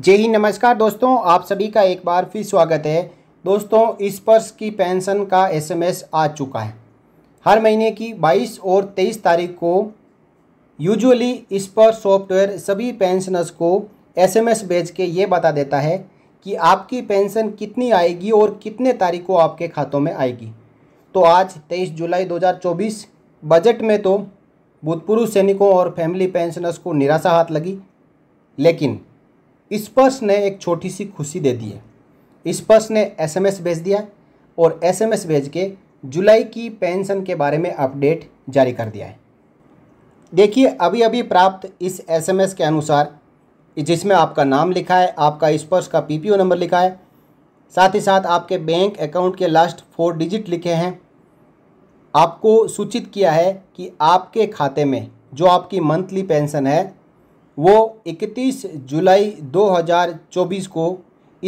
जय हिंद नमस्कार दोस्तों आप सभी का एक बार फिर स्वागत है दोस्तों इस वर्ष की पेंशन का एसएमएस आ चुका है हर महीने की 22 और 23 तारीख को यूजुअली इस पर सॉफ्टवेयर सभी पेंशनर्स को एसएमएस भेज के ये बता देता है कि आपकी पेंशन कितनी आएगी और कितने तारीख को आपके खातों में आएगी तो आज 23 जुलाई 2024 बजट में तो भूतपूर्व सैनिकों और फैमिली पेंशनर्स को निराशा हाथ लगी लेकिन स्पर्श ने एक छोटी सी खुशी दे दी है स्पर्श ने एसएमएस भेज दिया और एसएमएस भेज के जुलाई की पेंशन के बारे में अपडेट जारी कर दिया है देखिए अभी अभी प्राप्त इस एसएमएस के अनुसार जिसमें आपका नाम लिखा है आपका स्पर्श का पीपीओ नंबर लिखा है साथ ही साथ आपके बैंक अकाउंट के लास्ट फोर डिजिट लिखे हैं आपको सूचित किया है कि आपके खाते में जो आपकी मंथली पेंशन है वो 31 जुलाई 2024 को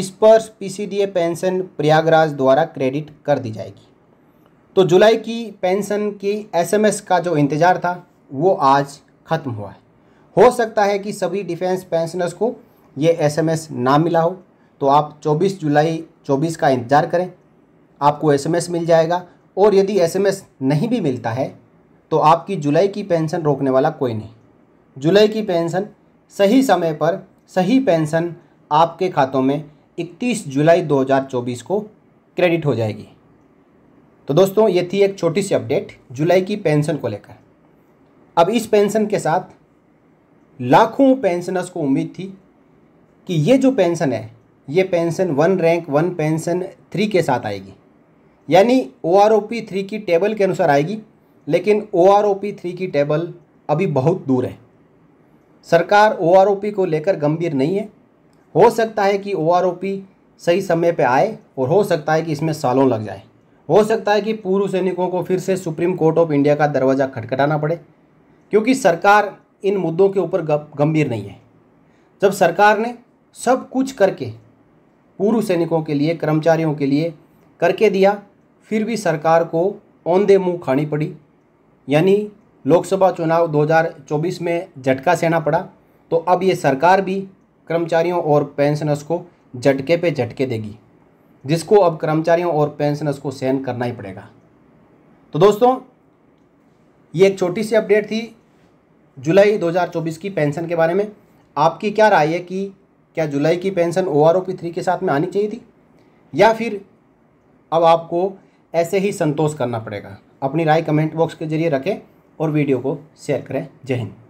स्पर्श पीसीडीए पेंशन प्रयागराज द्वारा क्रेडिट कर दी जाएगी तो जुलाई की पेंशन की एसएमएस का जो इंतज़ार था वो आज ख़त्म हुआ है हो सकता है कि सभी डिफेंस पेंशनर्स को ये एसएमएस ना मिला हो तो आप 24 जुलाई 24 का इंतज़ार करें आपको एसएमएस मिल जाएगा और यदि एसएमएस नहीं भी मिलता है तो आपकी जुलाई की पेंशन रोकने वाला कोई नहीं जुलाई की पेंशन सही समय पर सही पेंशन आपके खातों में 31 जुलाई 2024 को क्रेडिट हो जाएगी तो दोस्तों ये थी एक छोटी सी अपडेट जुलाई की पेंशन को लेकर अब इस पेंशन के साथ लाखों पेंशनर्स को उम्मीद थी कि ये जो पेंशन है ये pension one rank one pension three के साथ आएगी यानी O R O P three की टेबल के अनुसार आएगी लेकिन O R O P three की टेबल अभी बहुत दूर है सरकार ओआरओपी को लेकर गंभीर नहीं है हो सकता है कि ओआरओपी सही समय पर आए और हो सकता है कि इसमें सालों लग जाए हो सकता है कि पूर्व सैनिकों को फिर से सुप्रीम कोर्ट ऑफ इंडिया का दरवाज़ा खटखटाना पड़े क्योंकि सरकार इन मुद्दों के ऊपर गंभीर नहीं है जब सरकार ने सब कुछ करके पूर्व सैनिकों के लिए कर्मचारियों के लिए करके दिया फिर भी सरकार को औंधे मुंह खानी पड़ी यानी लोकसभा चुनाव 2024 में झटका सहना पड़ा तो अब ये सरकार भी कर्मचारियों और पेंशनर्स को झटके पे झटके देगी जिसको अब कर्मचारियों और पेंशनर्स को सहन करना ही पड़ेगा तो दोस्तों ये एक छोटी सी अपडेट थी जुलाई 2024 की पेंशन के बारे में आपकी क्या राय है कि क्या जुलाई की pension O R O P three के साथ में आनी चाहिए थी या फिर अब आपको ऐसे ही संतोष करना पड़ेगा अपनी राय कमेंट बॉक्स के जरिए रखें और वीडियो को शेयर करें जय हिंद